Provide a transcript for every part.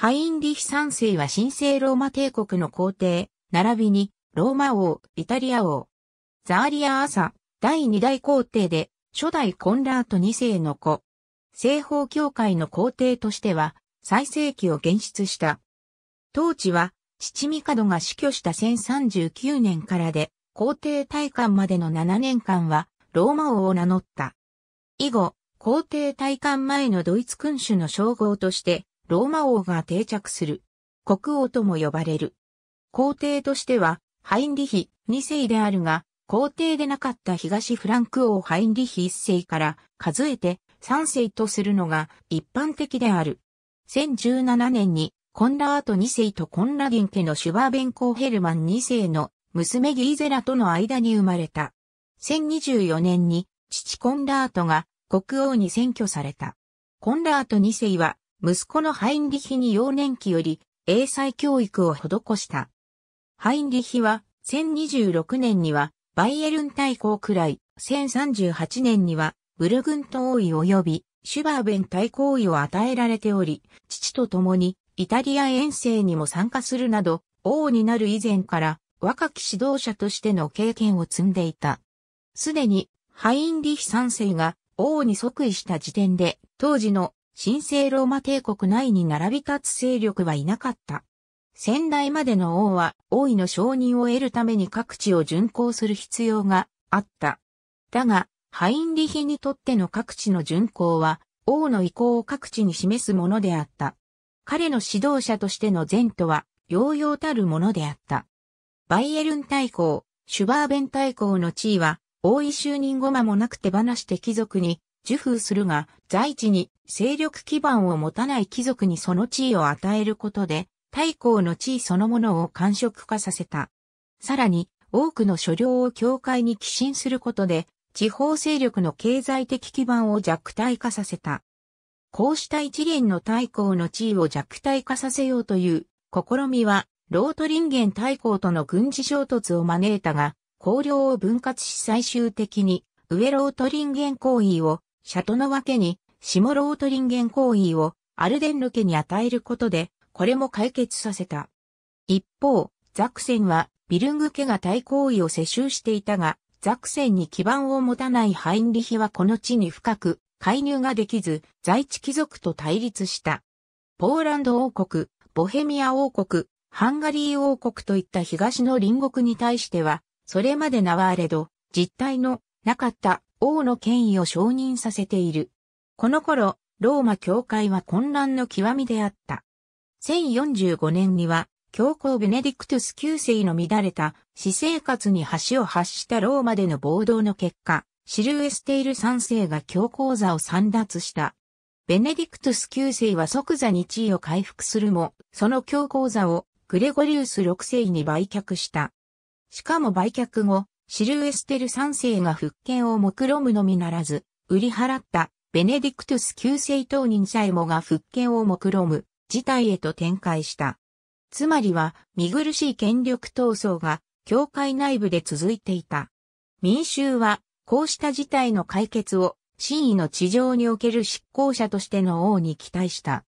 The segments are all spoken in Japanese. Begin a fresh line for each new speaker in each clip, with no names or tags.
ハインリヒ三世は神聖ローマ帝国の皇帝、並びに、ローマ王、イタリア王。ザーリア朝、第二代皇帝で、初代コンラート二世の子。西方教会の皇帝としては、最盛期を現出した。当地は、父ドが死去した1039年からで、皇帝大官までの7年間は、ローマ王を名乗った。以後、皇帝大官前のドイツ君主の称号として、ローマ王が定着する。国王とも呼ばれる。皇帝としては、ハインリヒ2世であるが、皇帝でなかった東フランク王ハインリヒ1世から数えて3世とするのが一般的である。1017年にコンラート2世とコンラディン家のシュバーベンコーヘルマン2世の娘ギーゼラとの間に生まれた。1024年に父コンラートが国王に選挙された。コンラート2世は息子のハインリヒに幼年期より英才教育を施した。ハインリヒは1026年にはバイエルン大公くらい、1038年にはブルグント王位及びシュバーベン大公位を与えられており、父と共にイタリア遠征にも参加するなど、王になる以前から若き指導者としての経験を積んでいた。すでにハインリヒ三世が王に即位した時点で、当時の神聖ローマ帝国内に並び立つ勢力はいなかった。先代までの王は王位の承認を得るために各地を巡行する必要があった。だが、ハインリヒにとっての各地の巡行は王の意向を各地に示すものであった。彼の指導者としての前途は、揚々たるものであった。バイエルン大公、シュバーベン大公の地位は、王位就任後間もなく手放して貴族に受封するが、在地に勢力基盤を持たない貴族にその地位を与えることで、太閤の地位そのものを官職化させた。さらに、多くの所領を教会に寄進することで、地方勢力の経済的基盤を弱体化させた。こうした一連の太閤の地位を弱体化させようという試みは、ロートリンゲン太閤との軍事衝突を招いたが、公領を分割し最終的に、上ロートリンゲン行為をシャトノワ家に、モロートリンゲン行為をアルデンル家に与えることで、これも解決させた。一方、ザクセンは、ビルング家が対行為を世襲していたが、ザクセンに基盤を持たないハインリヒはこの地に深く介入ができず、在地貴族と対立した。ポーランド王国、ボヘミア王国、ハンガリー王国といった東の隣国に対しては、それまで名はあれど、実態のなかった王の権威を承認させている。この頃、ローマ教会は混乱の極みであった。1045年には、教皇ベネディクトス九世の乱れた、私生活に橋を発したローマでの暴動の結果、シルエステイル3世が教皇座を散脱した。ベネディクトス九世は即座に地位を回復するも、その教皇座をグレゴリウス6世に売却した。しかも売却後、シルエステル3世が復権を目論むのみならず、売り払ったベネディクトゥス旧世当人さえもが復権を目論む事態へと展開した。つまりは、見苦しい権力闘争が、教会内部で続いていた。民衆は、こうした事態の解決を、真意の地上における執行者としての王に期待した。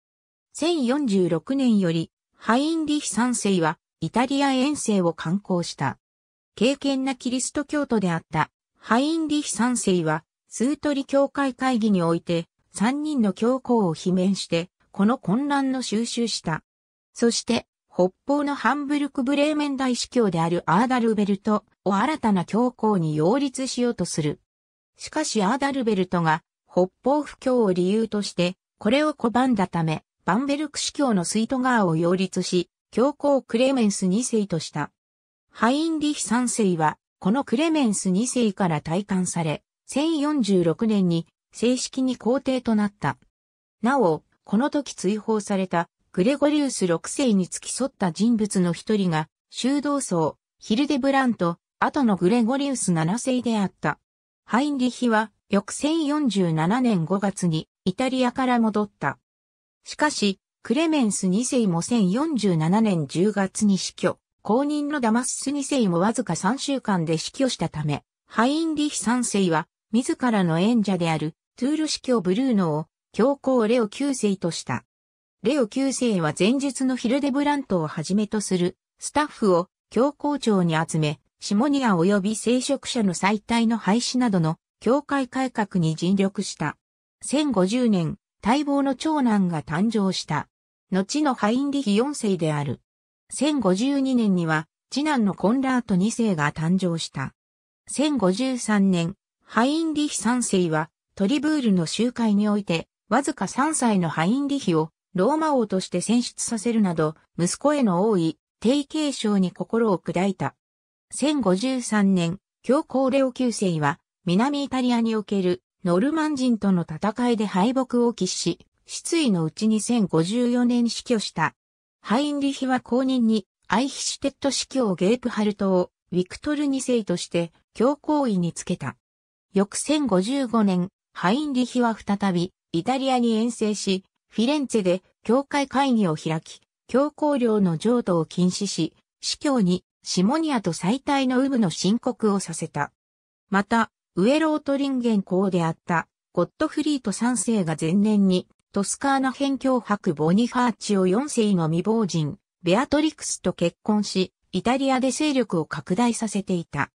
1046年より、ハインリヒ3世は、イタリア遠征を観光した。敬虔なキリスト教徒であったハインリヒ三世は、スートリ教会会議において、三人の教皇を罷免して、この混乱の収集した。そして、北方のハンブルク・ブレーメン大司教であるアーダルベルトを新たな教皇に擁立しようとする。しかしアーダルベルトが北方不況を理由として、これを拒んだため、バンベルク司教のスイトガーを擁立し、教皇クレメンス2世とした。ハインリヒ3世は、このクレメンス2世から退官され、1046年に正式に皇帝となった。なお、この時追放されたグレゴリウス6世に付き添った人物の一人が、修道僧、ヒルデブラント、後のグレゴリウス7世であった。ハインリヒは、翌1047年5月にイタリアから戻った。しかし、クレメンス2世も1047年10月に死去。公認のダマスス2世もわずか3週間で死去したため、ハインリヒ3世は、自らの演者である、トゥール司教ブルーノを、教皇レオ9世とした。レオ9世は前述のヒルデブラントをはじめとする、スタッフを、教皇庁に集め、シモニア及び聖職者の最大の廃止などの、教会改革に尽力した。1050年、待望の長男が誕生した。後のハインリヒ4世である。1052年には、次男のコンラート2世が誕生した。1053年、ハインリヒ3世は、トリブールの集会において、わずか3歳のハインリヒをローマ王として選出させるなど、息子への多い、低継承に心を砕いた。1053年、教皇レオ9世は、南イタリアにおけるノルマン人との戦いで敗北を喫し、失意のうちに1054年死去した。ハインリヒは公認に、アイヒシュテット司教ゲープハルトを、ウィクトル2世として、教皇位につけた。翌1055年、ハインリヒは再び、イタリアに遠征し、フィレンツェで、教会会議を開き、教皇領の譲渡を禁止し、司教に、シモニアと最大の有無の申告をさせた。また、ウエロートリンゲン公であった、ゴットフリート3世が前年にトスカーナ辺境伯ボニファーチオ4世の未亡人、ベアトリクスと結婚し、イタリアで勢力を拡大させていた。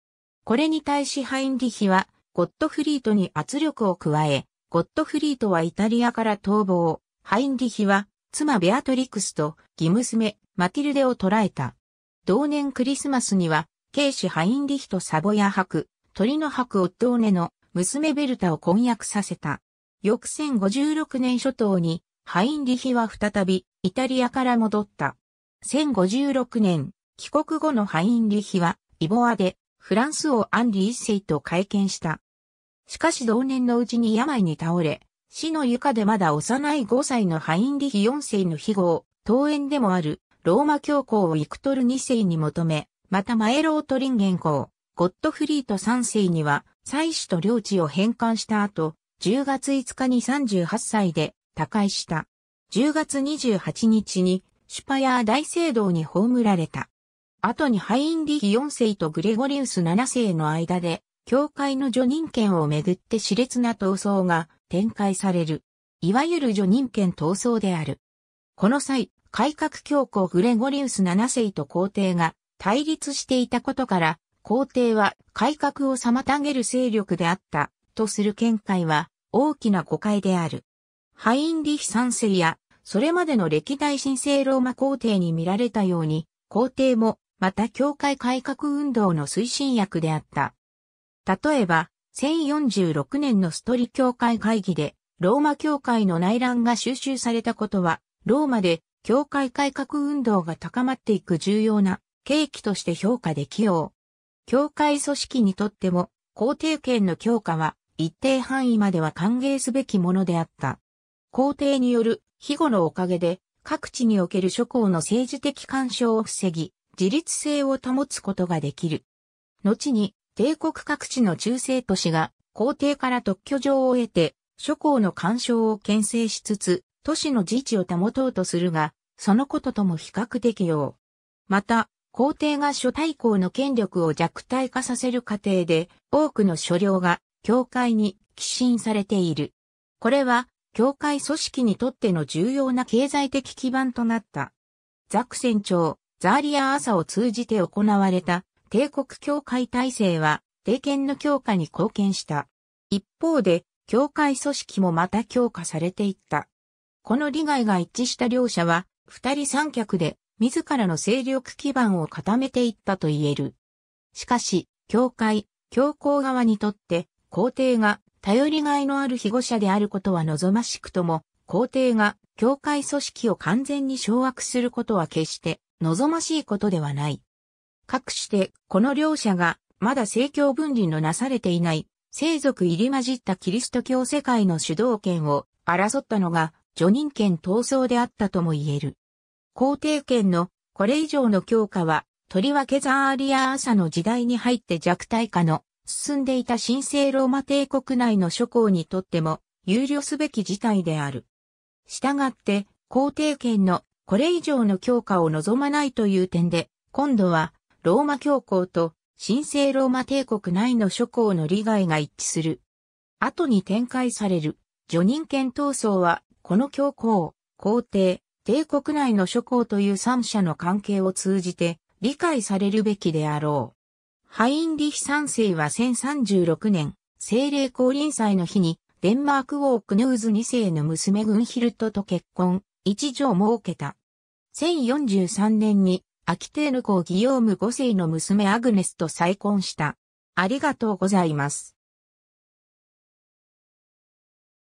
これに対しハインリヒは、ゴットフリートに圧力を加え、ゴットフリートはイタリアから逃亡、ハインリヒは、妻ベアトリクスと義娘、マティルデを捕らえた。同年クリスマスには、ケイシハインリヒとサボヤ博、鳥の伯オットーネの娘ベルタを婚約させた。翌1056年初頭に、ハインリヒは再び、イタリアから戻った。1056年、帰国後のハインリヒは、イボアで、フランス王アンリ一世と会見した。しかし同年のうちに病に倒れ、死の床でまだ幼い5歳のハインリヒ4世の庇号、を、桃園でもある、ローマ教皇をイクトル2世に求め、またマエロートリンゲン公、ゴットフリート3世には、妻子と領地を返還した後、10月5日に38歳で他界した。10月28日にシュパヤー大聖堂に葬られた。後にハインリヒ4世とグレゴリウス7世の間で、教会の助任権をめぐって熾烈な闘争が展開される。いわゆる助任権闘争である。この際、改革教皇グレゴリウス7世と皇帝が対立していたことから、皇帝は改革を妨げる勢力であったとする見解は大きな誤解である。ハインリヒ三世や、それまでの歴代神聖ローマ皇帝に見られたように、皇帝も、また教会改革運動の推進役であった。例えば、1046年のストリ教会会議で、ローマ教会の内乱が収集されたことは、ローマで教会改革運動が高まっていく重要な契機として評価できよう。教会組織にとっても、皇帝権の強化は一定範囲までは歓迎すべきものであった。皇帝による庇護のおかげで、各地における諸侯の政治的干渉を防ぎ、自立性を保つことができる。後に、帝国各地の中世都市が、皇帝から特許状を得て、諸侯の干渉を牽制しつつ、都市の自治を保とうとするが、そのこととも比較できよう。また、皇帝が諸大公の権力を弱体化させる過程で、多くの諸領が教会に寄進されている。これは、教会組織にとっての重要な経済的基盤となった。ザク船長、ザーリア・アサを通じて行われた帝国教会体制は、帝権の強化に貢献した。一方で、教会組織もまた強化されていった。この利害が一致した両者は、二人三脚で、自らの勢力基盤を固めていったと言える。しかし、教会、教皇側にとって、皇帝が頼りがいのある被護者であることは望ましくとも、皇帝が教会組織を完全に掌握することは決して望ましいことではない。かくしてこの両者がまだ政教分離のなされていない生族入り混じったキリスト教世界の主導権を争ったのが除任権闘争であったとも言える。皇帝権のこれ以上の強化はとりわけザーリアー朝の時代に入って弱体化の進んでいた神聖ローマ帝国内の諸侯にとっても憂慮すべき事態である。したがって、皇帝権のこれ以上の強化を望まないという点で、今度はローマ教皇と神聖ローマ帝国内の諸侯の利害が一致する。後に展開される除任権闘争は、この教皇、皇帝、帝国内の諸侯という三者の関係を通じて理解されるべきであろう。ハインリヒ3世は1036年、聖霊降臨祭の日に、デンマークウォークヌーズ2世の娘グンヒルトと結婚、一女を設けた。1043年に、アキテーヌ公ギヨーム5世の娘アグネスと再婚した。ありがとうございます。